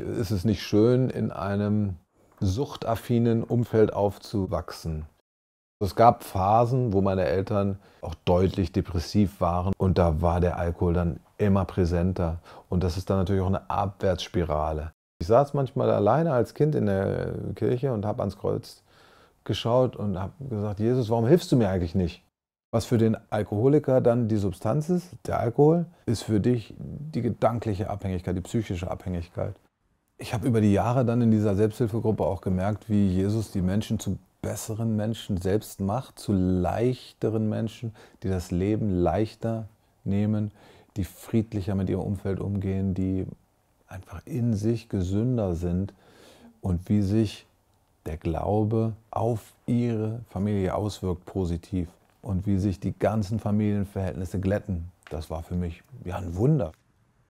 Ist es nicht schön, in einem suchtaffinen Umfeld aufzuwachsen? Es gab Phasen, wo meine Eltern auch deutlich depressiv waren und da war der Alkohol dann immer präsenter und das ist dann natürlich auch eine Abwärtsspirale. Ich saß manchmal alleine als Kind in der Kirche und habe ans Kreuz geschaut und habe gesagt, Jesus, warum hilfst du mir eigentlich nicht? Was für den Alkoholiker dann die Substanz ist, der Alkohol, ist für dich die gedankliche Abhängigkeit, die psychische Abhängigkeit ich habe über die Jahre dann in dieser Selbsthilfegruppe auch gemerkt, wie Jesus die Menschen zu besseren Menschen selbst macht, zu leichteren Menschen, die das Leben leichter nehmen, die friedlicher mit ihrem Umfeld umgehen, die einfach in sich gesünder sind und wie sich der Glaube auf ihre Familie auswirkt positiv und wie sich die ganzen Familienverhältnisse glätten. Das war für mich ja ein Wunder.